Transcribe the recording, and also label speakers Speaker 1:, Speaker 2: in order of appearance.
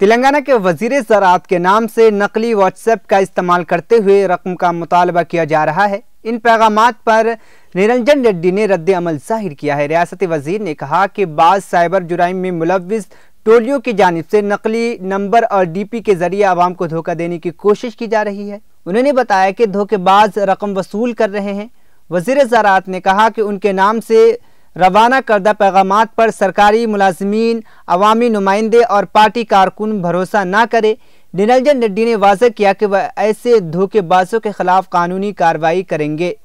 Speaker 1: तेलंगाना के वजीर ज़रात के नाम से नकली व्हाट्सएप का इस्तेमाल करते हुए रकम का मुतालबा किया जा रहा है इन पैगाम पर निरंजन रेड्डी ने रद्द अमल जाहिर किया है रियासती वजीर ने कहा कि बाद साइबर जुराइम में मुलविस टोलियों की जानब से नकली नंबर और डी पी के जरिए आवाम को धोखा देने की कोशिश की जा रही है उन्होंने बताया कि धोखेबाज रकम वसूल कर रहे हैं वजीर ज़रात ने कहा कि उनके नाम से रवाना करदा पैगाम पर सरकारी मुलाजमीन अवामी नुमाइंदे और पार्टी कारकुन भरोसा न करें निरंजन रेड्डी ने वाजह किया कि वह ऐसे धोखेबाजों के खिलाफ कानूनी कार्रवाई करेंगे